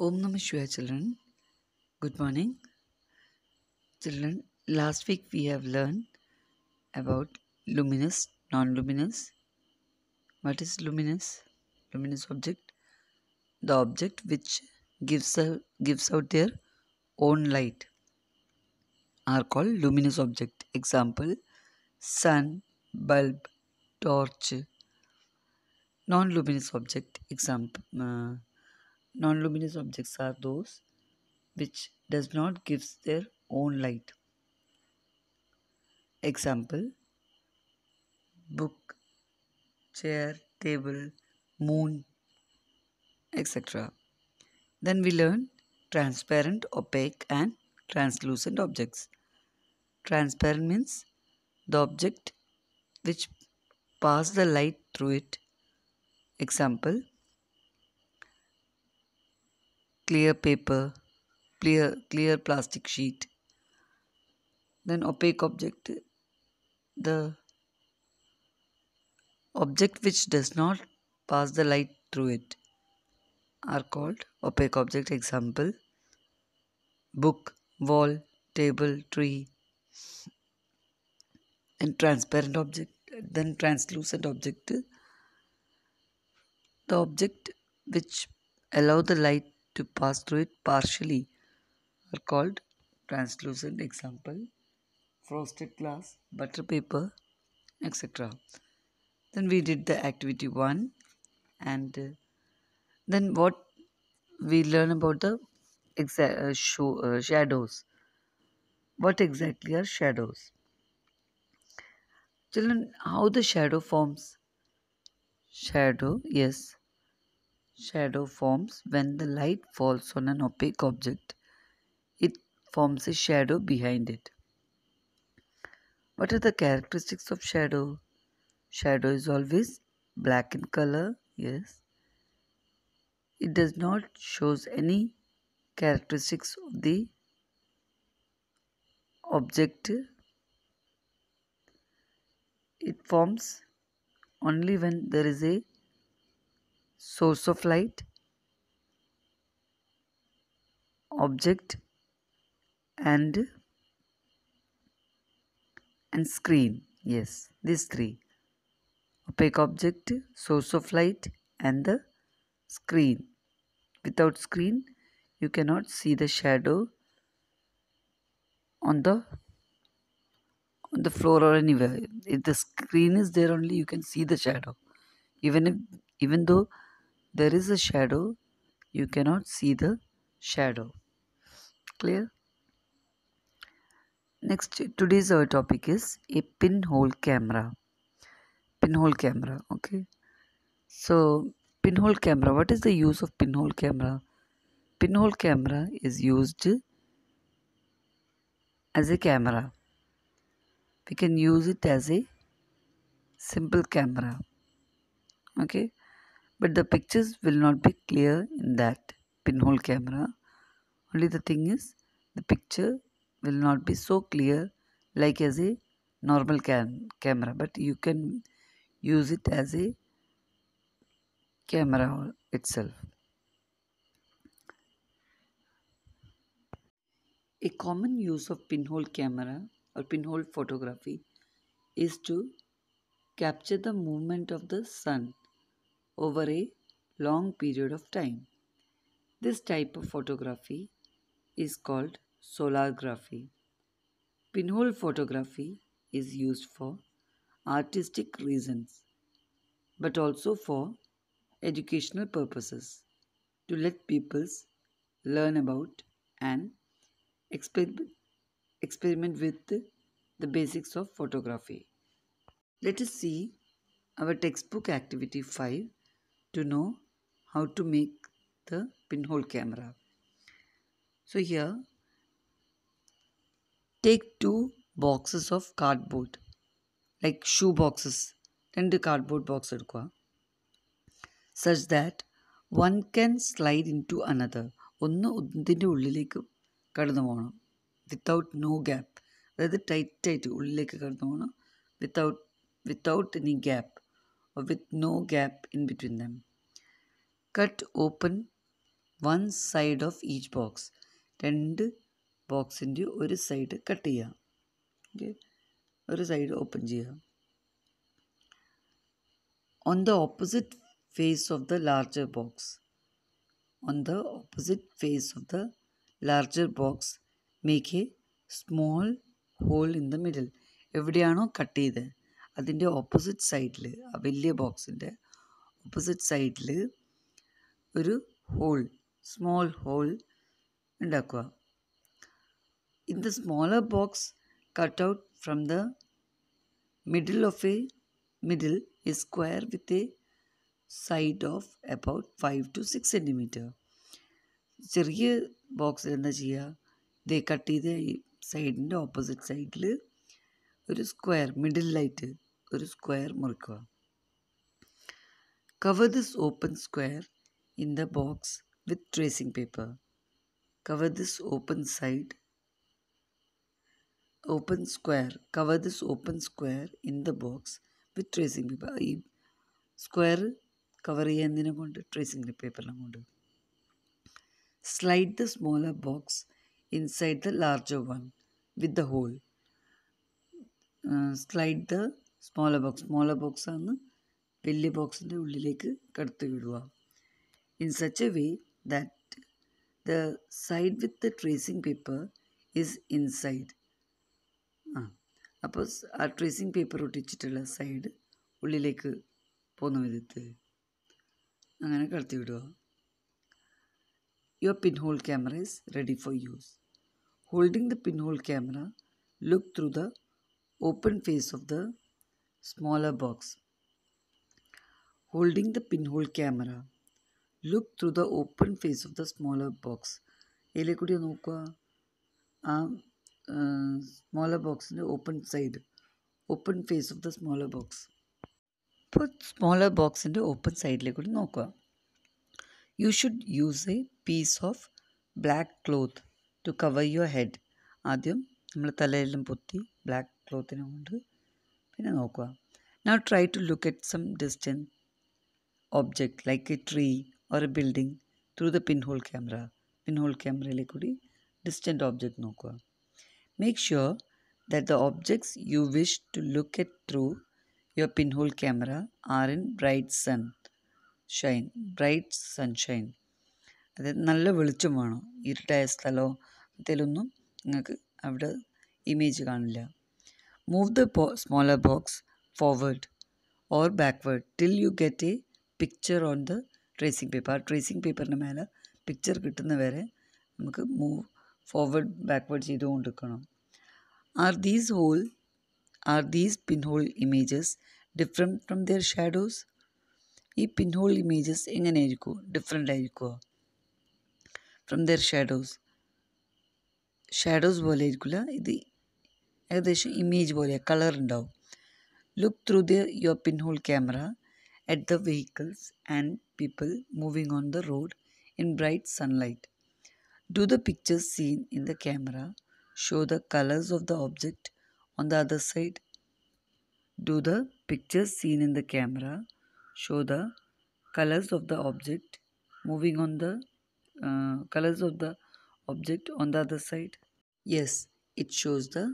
Om Namah Shivaya children. Good morning. Children, last week we have learned about luminous, non-luminous. What is luminous? Luminous object. The object which gives, a, gives out their own light are called luminous object. Example, sun, bulb, torch. Non-luminous object. Example, uh, Non-luminous objects are those which does not gives their own light. Example book, chair, table, moon, etc. Then we learn transparent, opaque and translucent objects. Transparent means the object which pass the light through it. Example clear paper, clear, clear plastic sheet. Then opaque object, the object which does not pass the light through it are called opaque object example book wall table tree and transparent object then translucent object the object which allow the light to pass through it partially are called translucent example frosted glass butter paper etc then we did the activity 1 and uh, then what we learn about the exa- uh, show, uh, shadows what exactly are shadows children how the shadow forms shadow yes Shadow forms when the light falls on an opaque object. It forms a shadow behind it. What are the characteristics of shadow? Shadow is always black in color, yes. It does not shows any characteristics of the object. It forms only when there is a source of light, object and and screen yes these three opaque object source of light and the screen without screen you cannot see the shadow on the on the floor or anywhere if the screen is there only you can see the shadow even if even though there is a shadow, you cannot see the shadow. Clear? Next, today's our topic is a pinhole camera. Pinhole camera, okay. So, pinhole camera, what is the use of pinhole camera? Pinhole camera is used as a camera. We can use it as a simple camera, okay but the pictures will not be clear in that pinhole camera only the thing is the picture will not be so clear like as a normal cam camera but you can use it as a camera itself a common use of pinhole camera or pinhole photography is to capture the movement of the sun over a long period of time. This type of photography is called solargraphy. Pinhole photography is used for artistic reasons but also for educational purposes to let peoples learn about and exper- experiment with the basics of photography. Let us see our textbook activity 5 to know how to make the pinhole camera. So here take two boxes of cardboard like shoe boxes ரெண்டு cardboard box such that one can slide into another Without no gap. കടന്നു പോകണം without no gap അതായത് ടൈറ്റായിട്ട് ഉള്ളിലേക്ക് കടന്നു പോകണം without without any gap with no gap in between them. Cut open one side of each box. Tend box into oris side cut here. Okay. One side open here. On the opposite face of the larger box. On the opposite face of the larger box, make a small hole in the middle. എവിടെയാണോ കട്ട് ചെയ്തത് അതിൻ്റെ opposite സൈഡിൽ ആ വലിയ ബോക്സിൻ്റെ opposite സൈഡിൽ ഒരു ഹോൾ സ്മോൾ ഹോൾ ഉണ്ടാക്കുക in the smaller box cut out from the middle of a middle a square with a side of about five to six centimetre ചെറിയ ബോക്സിൽ എന്താ ചെയ്യുക ഇതേ കട്ട് ചെയ്ത് സൈഡിൻ്റെ ഓപ്പോസിറ്റ് സൈഡിൽ ഒരു സ്ക്വയർ മിഡിൽ ലൈറ്റ് ഒരു സ്ക്വയർ മുറിക്കുക cover this open square in the box with tracing paper cover this open side open square cover this open square in the box with tracing paper ഈ square cover ചെയ്യുന്നതിനെ കൊണ്ട് tracing പേപ്പറിനെ കൊണ്ട് slide the smaller box inside the larger one with the hole slide the smaller box smaller box ആണ് വലിയ ബോക്സിൻ്റെ ഉള്ളിലേക്ക് കടത്തി വിടുക in such a way that the side with the tracing paper is inside ആ അപ്പോൾ ആ ട്രേസിംഗ് പേപ്പർ ഒട്ടിച്ചിട്ടുള്ള സൈഡ് ഉള്ളിലേക്ക് പോകുന്ന വിധത്തിൽ അങ്ങനെ കടത്തി വിടുക your pin hole camera is ready for use holding the pin hole camera look through the open face of the smaller box. Holding the pinhole camera, look through the open face of the smaller box. ഇതിലേക്കൂടി നോക്കുക ആ smaller ബോക്സിൻ്റെ open side open face of the smaller box ഇപ്പോൾ smaller ബോക്സിൻ്റെ open സൈഡിലേക്കൂടി നോക്കുക you should use a piece of black cloth to cover your head ആദ്യം നമ്മൾ തലയെല്ലാം പൊത്തി ബ്ലാക്ക് ക്ലോത്തിനെ കൊണ്ട് പിന്നെ നോക്കുക now try to look at some distance object like a tree or a building through the pin hole camera pin hole ക്യാമറയിലേക്ക് കൂടി ഡിസ്റ്റൻറ്റ് ഓബ്ജക്റ്റ് നോക്കുക make sure that the the you wish to look at through your pin hole camera are in bright sun shine bright sunshine അതായത് നല്ല വെളിച്ചം വേണം ഇരുട്ടായ സ്ഥലമോ അതിലൊന്നും നിങ്ങൾക്ക് അവിടെ ഇമേജ് കാണില്ല Move the smaller box forward or backward till you get a picture on the tracing paper ആ ട്രേസിംഗ് പേപ്പറിന് മേലെ പിക്ചർ കിട്ടുന്ന വരെ നമുക്ക് മൂവ് ഫോർവേഡ് ബാക്ക്വേഡ് ചെയ്തുകൊണ്ടിരിക്കണം are these hole are these pin hole images different from their shadows ഈ pin hole images എങ്ങനെയായിരിക്കും different ആയിരിക്കുമോ ഫ്രം ദെയർ ഷാഡോസ് ഷാഡോസ് പോലെ ആയിരിക്കില്ല ഇത് ഏകദേശം ഇമേജ് പോലെ കളർ ഉണ്ടാവും look through the your pin hole camera at the vehicles and people moving on the road in bright sunlight do the pictures seen in the camera show the colours of the object on the other side do the pictures seen in the camera show the colors of the object moving on the uh, colors of the object on the other side yes it shows the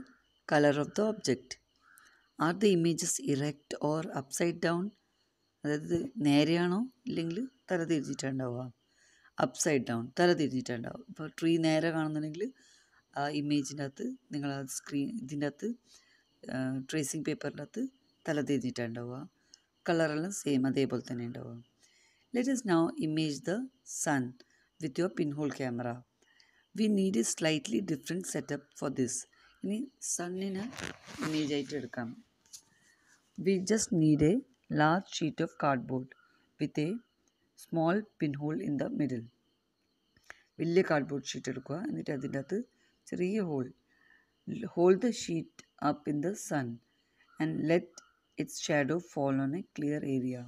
color of the object. Are the images erect or upside down അതായത് നേരെയാണോ ഇല്ലെങ്കിൽ തല തിരിഞ്ഞിട്ടുണ്ടാവുക upside down തല തിരിഞ്ഞിട്ടുണ്ടാവും ഇപ്പോൾ tree നേരെ കാണുന്നുണ്ടെങ്കിൽ ആ ഇമേജിൻ്റെ അകത്ത് നിങ്ങൾ ആ സ്ക്രീൻ ഇതിൻ്റെ അകത്ത് ട്രേസിങ് പേപ്പറിൻ്റെ അകത്ത് തല തിരിഞ്ഞിട്ടുണ്ടാവുക കളറെല്ലാം സെയിം അതേപോലെ തന്നെ ഉണ്ടാവുക let us now image the sun with your pinhole camera we need a slightly different setup for this ഇനി സണ്ണിന് ഇമേജായിട്ട് എടുക്കാം we just need a large sheet of cardboard with a small pin hole in the middle വലിയ cardboard sheet എടുക്കുക എന്നിട്ട് അതിൻ്റെ അകത്ത് ചെറിയ hole hole the sheet up in the sun and let its shadow fall on a clear area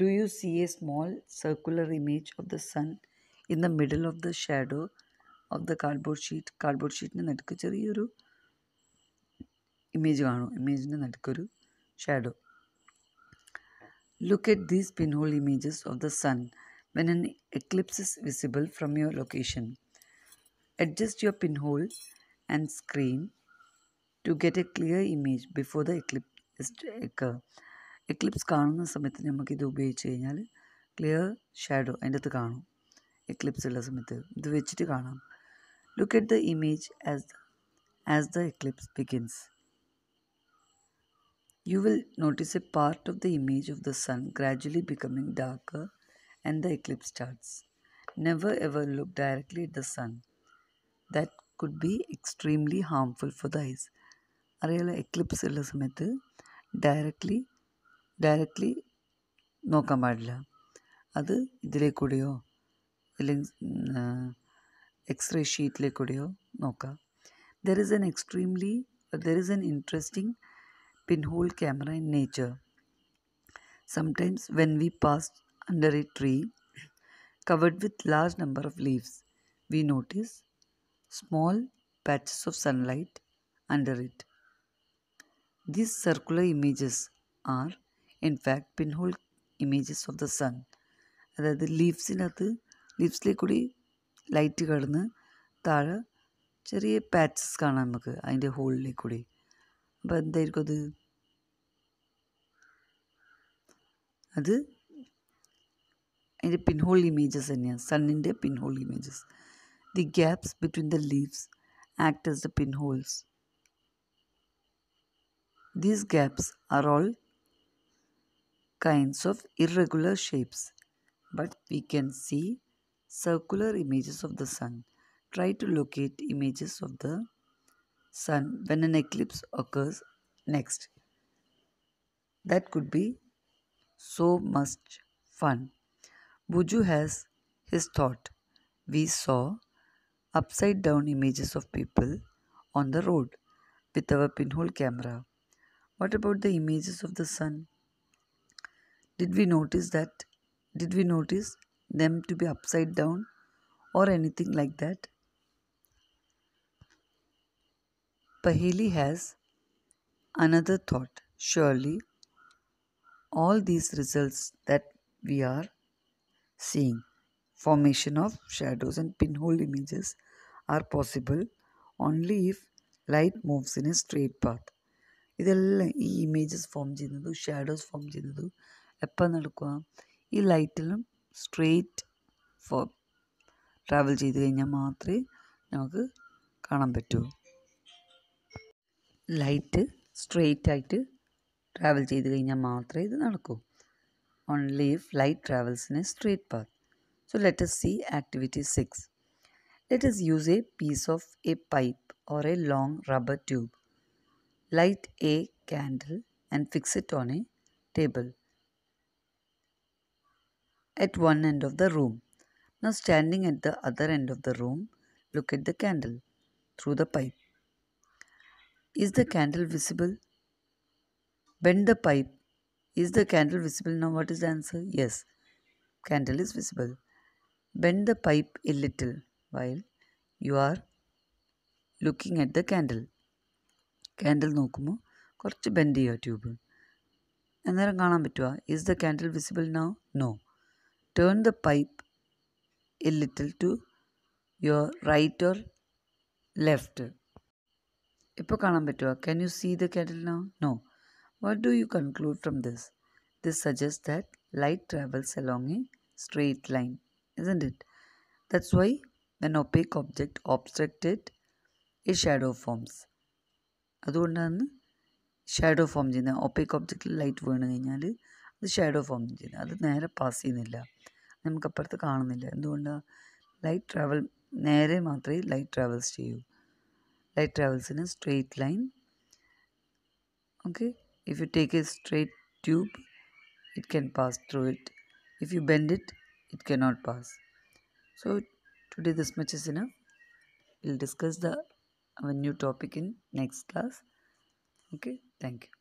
Do you see a small circular image of the sun in the middle of the shadow of the cardboard sheet cardboard ഷീറ്റിൻ്റെ നടുക്ക് ചെറിയൊരു image കാണും ഇമേജിൻ്റെ നടുക്കൊരു shadow look at these pin hole images of the sun when an eclipse is visible from your location adjust your pin hole and screen to get a clear image before the eclipse eclipse കാണുന്ന സമയത്ത് നമുക്കിത് ഉപയോഗിച്ച് കഴിഞ്ഞാൽ clear shadow അതിൻ്റെ അകത്ത് കാണും Eclipse ഉള്ള സമയത്ത് ഇത് വെച്ചിട്ട് കാണാം Look at the image as, as the eclipse begins. You will notice a part of the image of the sun gradually becoming darker and the eclipse starts. Never ever look directly at the sun. That could be extremely harmful for the eyes. അറിയാലോ eclipse ഉള്ള സമയത്ത് directly directly നോക്കാൻ പാടില്ല അത് ഇതിലേക്കൂടെയോ x-ray ഷീറ്റിലെ കൂടെയോ നോക്കാം there is an extremely there is an interesting pin hole camera in nature sometimes when we pass under a tree covered with large number of leaves we notice small patches of sunlight under it these circular images are in fact pinhole images of the sun അതായത് ലീവ്സിനകത്ത് ലീവ്സിലെ കൂടി light കടന്ന് താഴെ ചെറിയ patches കാണാം നമുക്ക് അതിൻ്റെ ഹോളിലേക്ക് കൂടി അപ്പം എന്തായിരിക്കും അത് അത് അതിൻ്റെ പിൻഹോൾ ഇമേജസ് തന്നെയാണ് സണ്ണിൻ്റെ pinhole images the gaps between the leaves act as the pinholes these gaps are all kinds of irregular shapes, but we can see circular images of the sun. Try to locate images of the sun when an eclipse occurs next. That could be so much fun. Buju has his thought. We saw upside down images of people on the road with our pinhole camera. What about the images of the sun? Did we notice that? Did we notice them to be upside down or anything like that. Paheli has another thought surely, all these results that we are seeing formation of shadows and pinhole images are possible only if light moves in a straight path. ഇതെല്ലാം ഈ images form ചെയ്യുന്നത് shadows form ചെയ്യുന്നത് എപ്പോൾ നടക്കുക ഈ ലൈറ്റിലും straight four travel ചെയ്ത് കഴിഞ്ഞാൽ മാത്രമേ നമുക്ക് കാണാൻ പറ്റൂ ലൈറ്റ് സ്ട്രെയിറ്റ് ആയിട്ട് ട്രാവൽ ചെയ്ത് കഴിഞ്ഞാൽ മാത്രമേ ഇത് നടക്കൂ only if light travels in a straight path so let's see activity six let's use a piece of a pipe or a long rubber tube light a candle and fix it on a table at one end of the room. Now standing at the other end of the room, look at the candle through the pipe. Is the candle visible? Bend the pipe. Is the candle visible? Now what is the answer? Yes, candle is visible. Bend the pipe a little while you are looking at the Candle Candle നോക്കുമ്പോൾ കുറച്ച് bend ചെയ്യുക tube അന്നേരം കാണാൻ പറ്റുമോ is the candle visible turn the pipe a little to your right or left ഇപ്പോൾ കാണാൻ പറ്റുമോ can you see the kettle now no what do you conclude from this this suggest that light travels along a straight line, isn't it? That's why when opaque object obstruct it, a shadow forms. അതുകൊണ്ടാണ് shadow form ചെയ്യുന്നത് opaque ഒബ്ജക്റ്റിൽ light വീണ് കഴിഞ്ഞാൽ അത് shadow form ചെയ്യുന്നത് അത് നേരെ pass ചെയ്യുന്നില്ല നമുക്കപ്പുറത്ത് കാണുന്നില്ല എന്തുകൊണ്ടാണ് ലൈറ്റ് ട്രാവൽ നേരെ മാത്രമേ ലൈറ്റ് ട്രാവൽസ് ചെയ്യൂ ലൈറ്റ് ട്രാവൽസിന് straight line okay if you take a straight tube it can pass through it if you bend it it cannot pass. So today this much is enough. We'll discuss the our new topic in next class. Okay, thank you.